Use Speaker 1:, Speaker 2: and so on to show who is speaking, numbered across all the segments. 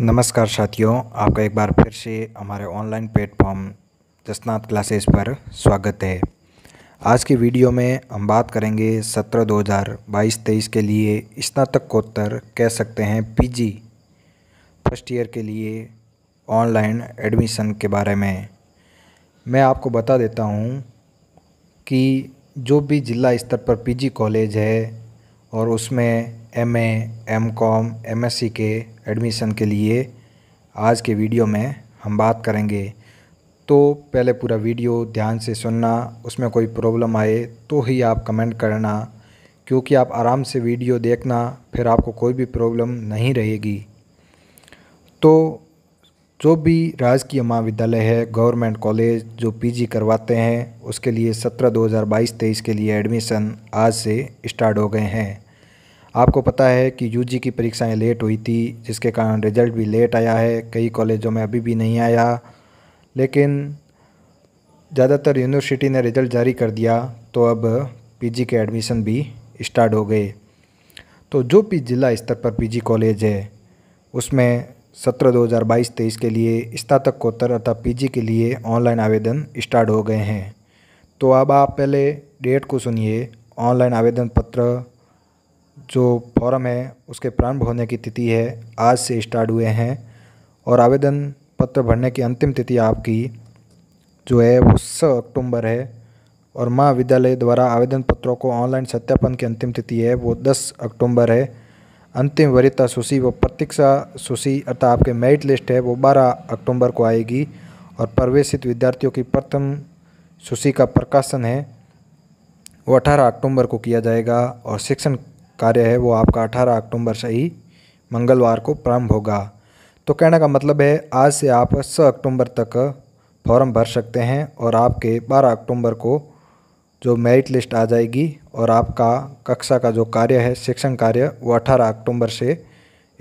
Speaker 1: नमस्कार साथियों आपका एक बार फिर से हमारे ऑनलाइन प्लेटफॉर्म जसनाथ क्लासेस पर स्वागत है आज की वीडियो में हम बात करेंगे सत्रह दो हज़ार बाईस तेईस के लिए स्नातकोत्तर कह सकते हैं पीजी फर्स्ट ईयर के लिए ऑनलाइन एडमिशन के बारे में मैं आपको बता देता हूँ कि जो भी ज़िला स्तर पर पीजी कॉलेज है और उसमें M A M com M S C के एडमिशन के लिए आज के वीडियो में हम बात करेंगे तो पहले पूरा वीडियो ध्यान से सुनना उसमें कोई प्रॉब्लम आए तो ही आप कमेंट करना क्योंकि आप आराम से वीडियो देखना फिर आपको कोई भी प्रॉब्लम नहीं रहेगी तो जो भी राजकीय महाविद्यालय है गवर्नमेंट कॉलेज जो पीजी करवाते हैं उसके लिए सत्रह दो हज़ार बाईस तेईस के लिए एडमिशन आज से स्टार्ट हो गए हैं आपको पता है कि यूजी की परीक्षाएं लेट हुई थी जिसके कारण रिजल्ट भी लेट आया है कई कॉलेजों में अभी भी नहीं आया लेकिन ज़्यादातर यूनिवर्सिटी ने रिज़ल्ट जारी कर दिया तो अब पीजी के एडमिशन भी स्टार्ट हो गए तो जो भी जिला स्तर पर पीजी कॉलेज है उसमें सत्रह दो हज़ार बाईस तेईस के लिए स्नातकोत्तर अर्थात पीजी के लिए ऑनलाइन आवेदन स्टार्ट हो गए हैं तो अब आप पहले डेट को सुनिए ऑनलाइन आवेदन पत्र जो फॉर्म है उसके प्रारंभ होने की तिथि है आज से स्टार्ट हुए हैं और आवेदन पत्र भरने की अंतिम तिथि आपकी जो है वो सौ अक्टूबर है और महाविद्यालय द्वारा आवेदन पत्रों को ऑनलाइन सत्यापन की अंतिम तिथि है वो 10 अक्टूबर है अंतिम वरीयता सूची व प्रतीक्षा सूची अर्थात आपके मेरिट लिस्ट है वो 12 अक्टूबर को आएगी और प्रवेशित विद्यार्थियों की प्रथम सूची का प्रकाशन है वो अठारह अक्टूबर को किया जाएगा और शिक्षण कार्य है वो आपका अठारह अक्टूबर से ही मंगलवार को प्रारंभ होगा तो कहने का मतलब है आज से आप छः अक्टूबर तक फॉर्म भर सकते हैं और आपके बारह अक्टूबर को जो मेरिट लिस्ट आ जाएगी और आपका कक्षा का जो कार्य है शिक्षण कार्य वो अठारह अक्टूबर से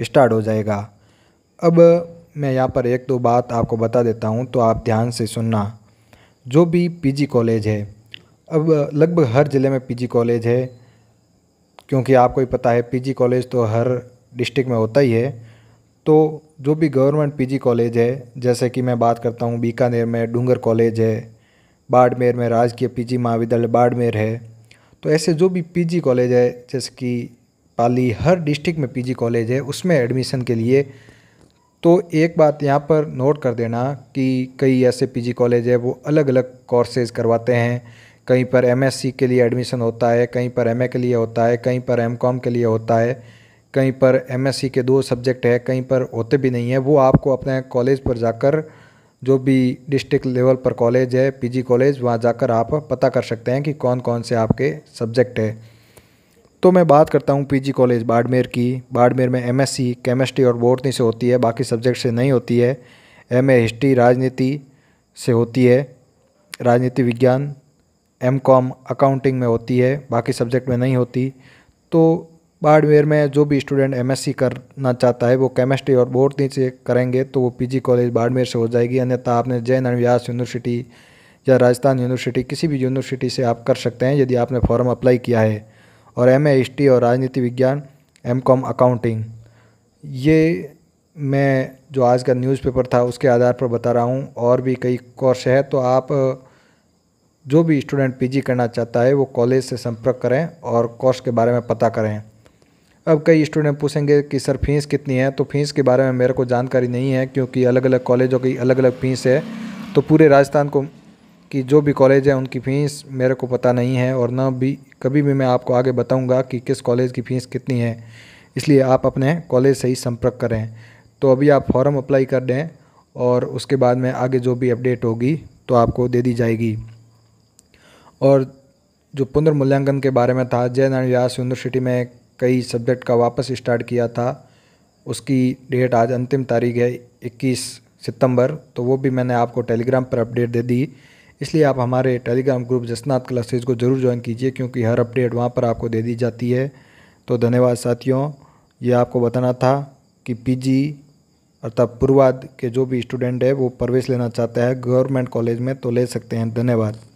Speaker 1: स्टार्ट हो जाएगा अब मैं यहाँ पर एक दो बात आपको बता देता हूँ तो आप ध्यान से सुनना जो भी पीजी कॉलेज है अब लगभग हर ज़िले में पीजी कॉलेज है क्योंकि आपको ही पता है पीजी कॉलेज तो हर डिस्ट्रिक्ट में होता ही है तो जो भी गवर्नमेंट पीजी कॉलेज है जैसे कि मैं बात करता हूँ बीकानेर में डूंगर कॉलेज है बाड़मेर में राजकीय पीजी महाविद्यालय बाड़मेर है तो ऐसे जो भी पीजी कॉलेज है जैसे कि पाली हर डिस्ट्रिक्ट में पीजी कॉलेज है उसमें एडमिशन के लिए तो एक बात यहाँ पर नोट कर देना कि कई ऐसे पीजी कॉलेज है वो अलग अलग कोर्सेज करवाते हैं कहीं पर एमएससी के लिए एडमिशन होता है कहीं पर एमए के लिए होता है कहीं पर एमकॉम के लिए होता है कहीं पर एमएससी के दो सब्जेक्ट है कहीं पर होते भी नहीं है वो आपको अपने कॉलेज पर जाकर जो भी डिस्ट्रिक्ट लेवल पर कॉलेज है पीजी कॉलेज वहाँ जाकर आप पता कर सकते हैं कि कौन कौन से आपके सब्जेक्ट है तो मैं बात करता हूँ पीजी कॉलेज बाड़मेर की बाड़मेर में एमएससी केमिस्ट्री और बोटनी से होती है बाकी सब्जेक्ट से नहीं होती है एमए हिस्ट्री राजनीति से होती है राजनीति विज्ञान एम कॉम अकाउंटिंग में होती है बाकी सब्जेक्ट में नहीं होती तो बाड़मेर में जो भी स्टूडेंट एम करना चाहता है वो केमिस्ट्री और बोर्ड से करेंगे तो वो पीजी कॉलेज बाड़मेर से हो जाएगी अन्यथा आपने जैन अनुव्यास यूनिवर्सिटी या राजस्थान यूनिवर्सिटी किसी भी यूनिवर्सिटी से आप कर सकते हैं यदि आपने फॉर्म अप्लाई किया है और एम ए हिस्ट्री और राजनीति विज्ञान एम कॉम अकाउंटिंग ये मैं जो आज का न्यूज़पेपर था उसके आधार पर बता रहा हूँ और भी कई कोर्स है तो आप जो भी स्टूडेंट पीजी करना चाहता है वो कॉलेज से संपर्क करें और कोर्स के बारे में पता करें अब कई स्टूडेंट पूछेंगे कि सर फीस कितनी है तो फीस के बारे में मेरे को जानकारी नहीं है क्योंकि अलग अलग कॉलेजों की अलग अलग फ़ीस है तो पूरे राजस्थान को कि जो भी कॉलेज है उनकी फ़ीस मेरे को पता नहीं है और ना भी कभी भी मैं आपको आगे बताऊंगा कि किस कॉलेज की फ़ीस कितनी है इसलिए आप अपने कॉलेज से ही संपर्क करें तो अभी आप फॉर्म अप्लाई कर दें और उसके बाद में आगे जो भी अपडेट होगी तो आपको दे दी जाएगी और जो पुनर्मूल्यांकन के बारे में था जय नारायण व्यास यूनिवर्सिटी में कई सब्जेक्ट का वापस स्टार्ट किया था उसकी डेट आज अंतिम तारीख है 21 सितंबर तो वो भी मैंने आपको टेलीग्राम पर अपडेट दे दी इसलिए आप हमारे टेलीग्राम ग्रुप जसनाथ क्लासेज को ज़रूर ज्वाइन कीजिए क्योंकि हर अपडेट वहाँ पर आपको दे दी जाती है तो धन्यवाद साथियों ये आपको बताना था कि पीजी अर्थात पूर्वाद के जो भी स्टूडेंट है वो प्रवेश लेना चाहता है गवर्नमेंट कॉलेज में तो ले सकते हैं धन्यवाद